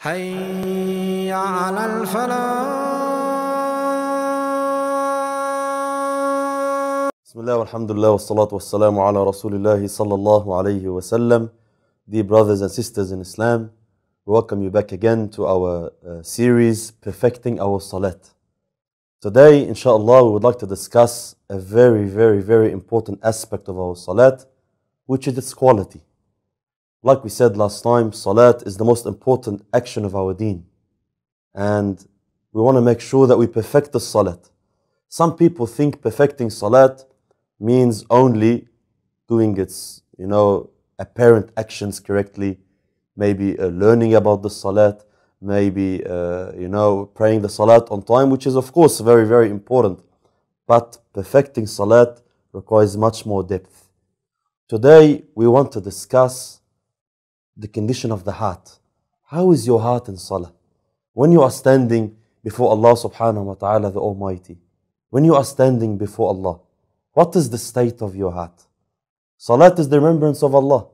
هيا على الفلاح بسم الله والحمد لله والصلاة والسلام على رسول الله صلى الله عليه وسلم Dear brothers and sisters in Islam, we welcome you back again to our uh, series Perfecting Our Salat. Today, inshallah, we would like to discuss a very, very, very important aspect of our Salat, which is its quality. Like we said last time, salat is the most important action of our deen. And we want to make sure that we perfect the salat. Some people think perfecting salat means only doing its, you know, apparent actions correctly, maybe uh, learning about the salat, maybe, uh, you know, praying the salat on time, which is, of course, very, very important. But perfecting salat requires much more depth. Today, we want to discuss the condition of the heart. How is your heart in Salah? When you are standing before Allah subhanahu wa ta'ala, the Almighty, when you are standing before Allah, what is the state of your heart? Salat is the remembrance of Allah.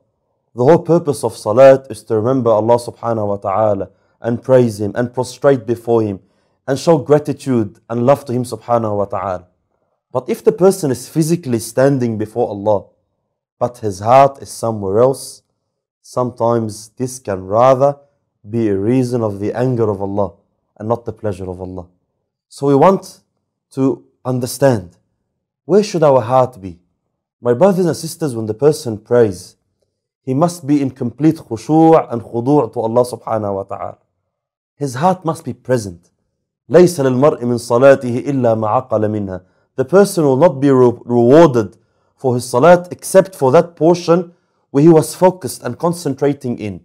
The whole purpose of Salat is to remember Allah subhanahu wa ta'ala and praise Him and prostrate before Him and show gratitude and love to Him subhanahu wa ta'ala. But if the person is physically standing before Allah, but his heart is somewhere else. Sometimes this can rather be a reason of the anger of Allah and not the pleasure of Allah. So we want to understand where should our heart be? My brothers and sisters, when the person prays, he must be in complete khushu' and khudu' to Allah subhanahu wa ta'ala. His heart must be present. ليس للمرء من صلاته إلا ما عقل منها. The person will not be rewarded for his salat except for that portion where he was focused and concentrating in.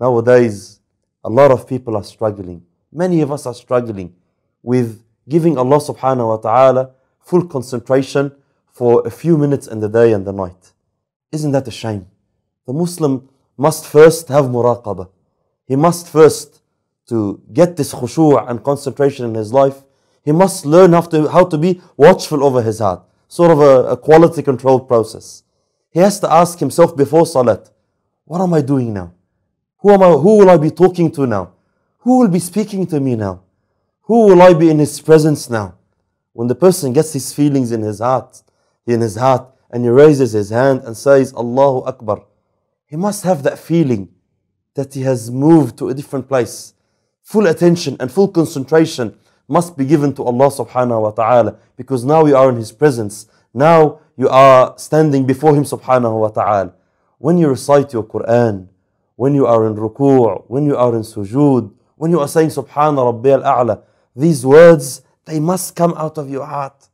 Nowadays, a lot of people are struggling. Many of us are struggling with giving Allah subhanahu wa ta'ala full concentration for a few minutes in the day and the night. Isn't that a shame? The Muslim must first have muraqabah. He must first to get this khushu' and concentration in his life. He must learn how to, how to be watchful over his heart sort of a, a quality control process. He has to ask himself before salat, what am I doing now? Who, am I, who will I be talking to now? Who will be speaking to me now? Who will I be in his presence now? When the person gets his feelings in his heart, in his heart, and he raises his hand and says, Allahu Akbar, he must have that feeling that he has moved to a different place. Full attention and full concentration must be given to Allah subhanahu wa ta'ala because now you are in His presence. Now you are standing before Him subhanahu wa ta'ala. When you recite your Quran, when you are in ruku', when you are in sujood, when you are saying subhana al a'la, these words, they must come out of your heart.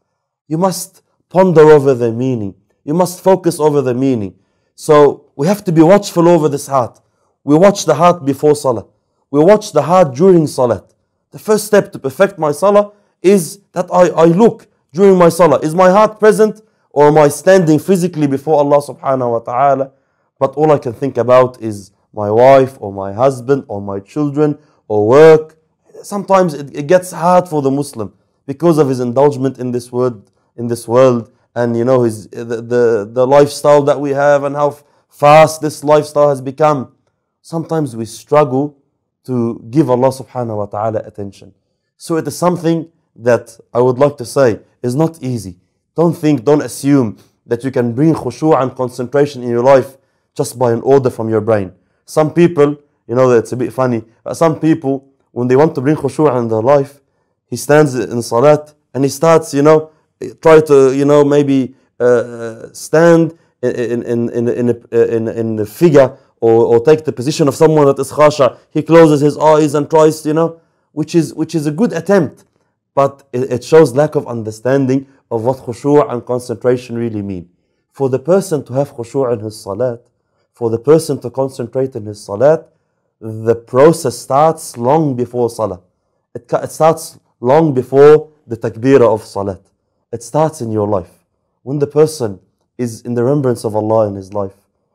You must ponder over their meaning. You must focus over the meaning. So we have to be watchful over this heart. We watch the heart before salah. We watch the heart during salah. The first step to perfect my salah is that I, I look during my salah. Is my heart present or am I standing physically before Allah subhanahu wa ta'ala? But all I can think about is my wife or my husband or my children or work. Sometimes it, it gets hard for the Muslim because of his indulgence in this world, in this world, and you know his the, the, the lifestyle that we have and how fast this lifestyle has become. Sometimes we struggle to give Allah subhanahu wa ta'ala attention. So it is something that I would like to say is not easy. Don't think, don't assume that you can bring khushu' and concentration in your life just by an order from your brain. Some people, you know, it's a bit funny, some people, when they want to bring khushu' in their life, he stands in salat and he starts, you know, try to, you know, maybe uh, stand in, in, in, in, a, in, in a figure or, or take the position of someone that is khasha. He closes his eyes and tries, you know, which is, which is a good attempt. But it, it shows lack of understanding of what khushu' and concentration really mean. For the person to have khushu' in his salat, for the person to concentrate in his salat, the process starts long before salah. It, it starts long before the takbirah of salat. It starts in your life. When the person is in the remembrance of Allah in his life,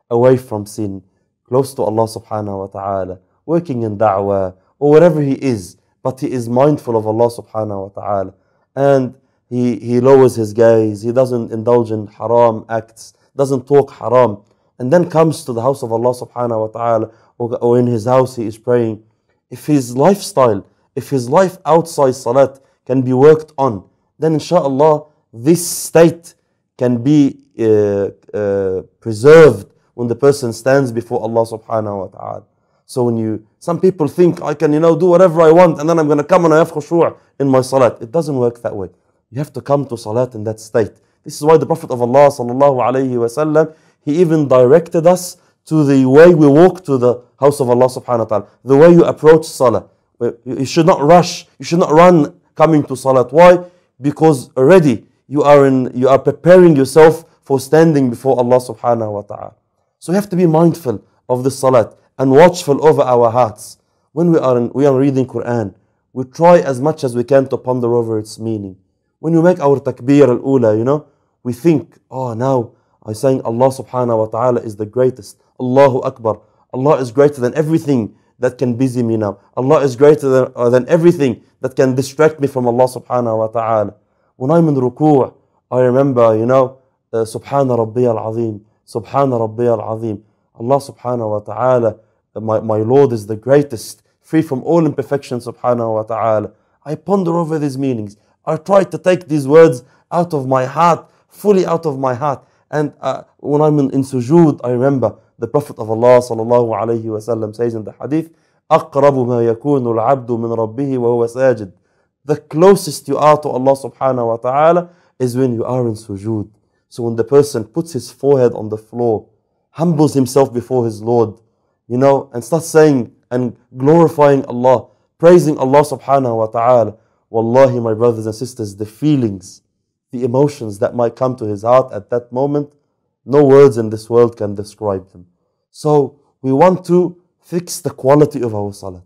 away from sin, close to Allah subhanahu wa ta'ala, working in da'wah, or whatever he is, but he is mindful of Allah subhanahu wa ta'ala. And he, he lowers his gaze, he doesn't indulge in haram acts, doesn't talk haram, and then comes to the house of Allah subhanahu wa ta'ala, or, or in his house he is praying. If his lifestyle, if his life outside salat can be worked on, then inshallah this state can be uh, uh, preserved when the person stands before Allah subhanahu wa ta'ala. So when you, some people think I can, you know, do whatever I want and then I'm going to come and I have khushu' in my salat. It doesn't work that way. You have to come to salat in that state. This is why the Prophet of Allah sallallahu alayhi wa he even directed us to the way we walk to the house of Allah subhanahu wa ta'ala, the way you approach salah. You should not rush, you should not run coming to salat. Why? Because already you are in you are preparing yourself for standing before Allah subhanahu wa ta'ala. So we have to be mindful of the salat and watchful over our hearts. When we are, in, we are reading Quran, we try as much as we can to ponder over its meaning. When we make our takbir al-ula, you know, we think, oh, now I'm saying Allah subhanahu wa ta'ala is the greatest. Allahu Akbar. Allah is greater than everything that can busy me now. Allah is greater than, uh, than everything that can distract me from Allah subhanahu wa ta'ala. When I'm in ruku', I remember, you know, uh, Subhana Rabbi azim Subhana Rabbiyal Azim. Allah subhanahu wa ta'ala, my, my Lord is the greatest, free from all imperfection, subhanahu wa ta'ala. I ponder over these meanings. I try to take these words out of my heart, fully out of my heart. And uh, when I'm in, in sujood, I remember the Prophet of Allah sallallahu alayhi wasallam says in the hadith, أقرب ما يكون العبد من ربه وهو ساجد. The closest you are to Allah subhanahu wa ta'ala is when you are in sujood. So when the person puts his forehead on the floor, humbles himself before his Lord, you know, and starts saying and glorifying Allah, praising Allah subhanahu wa ta'ala. Wallahi, my brothers and sisters, the feelings, the emotions that might come to his heart at that moment, no words in this world can describe them. So we want to fix the quality of our salat.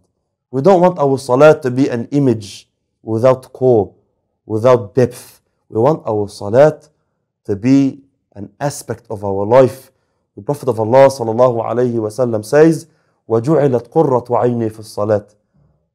We don't want our salat to be an image without core, without depth. We want our salat to be an aspect of our life. The Prophet of Allah says, وَجُعِلَتْ قُرَّةُ عَيْنِي فِي الصَّلَاةِ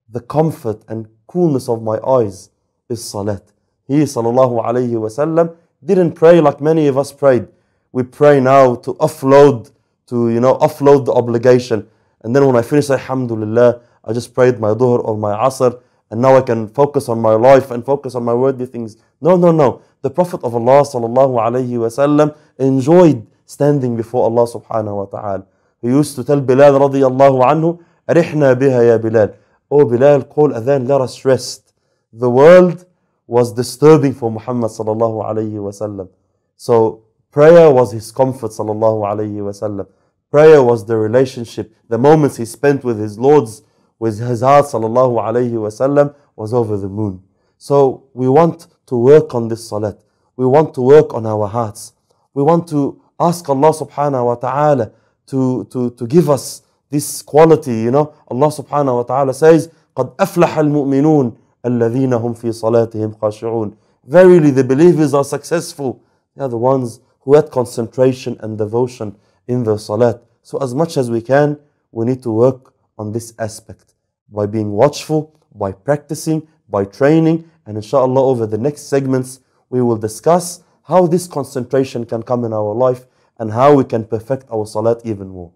The comfort and coolness of my eyes is salat. He sallallahu didn't pray like many of us prayed. We pray now to offload, to you know, offload the obligation. And then when I finish, alhamdulillah, I just prayed my duhr or my asr, and now I can focus on my life and focus on my worldly things. No, no, no. The Prophet of Allah sallallahu alayhi wasallam enjoyed standing before Allah subhanahu wa ta'ala. He used to tell Bilal radiallahu anhu, Rihna biha ya Bilal. Oh Bilal, call adhan, let us rest. The world was disturbing for Muhammad sallallahu alayhi wasallam. So prayer was his comfort sallallahu alayhi wasallam. Prayer was the relationship. The moments he spent with his lords, with his heart sallallahu alayhi wasallam was over the moon. So we want to work on this salat. We want to work on our hearts. We want to ask Allah subhanahu wa ta'ala to, to, to give us this quality, you know. Allah subhanahu wa ta'ala says, قَدْ أَفْلَحَ الْمُؤْمِنُونَ الَّذِينَ هُمْ فِي صَلَاتِهِمْ خَاشِعُونَ Verily the believers are successful. They are the ones who had concentration and devotion in their salat. So as much as we can, we need to work on this aspect by being watchful, by practicing, by training. And inshallah, over the next segments, we will discuss how this concentration can come in our life and how we can perfect our salat even more.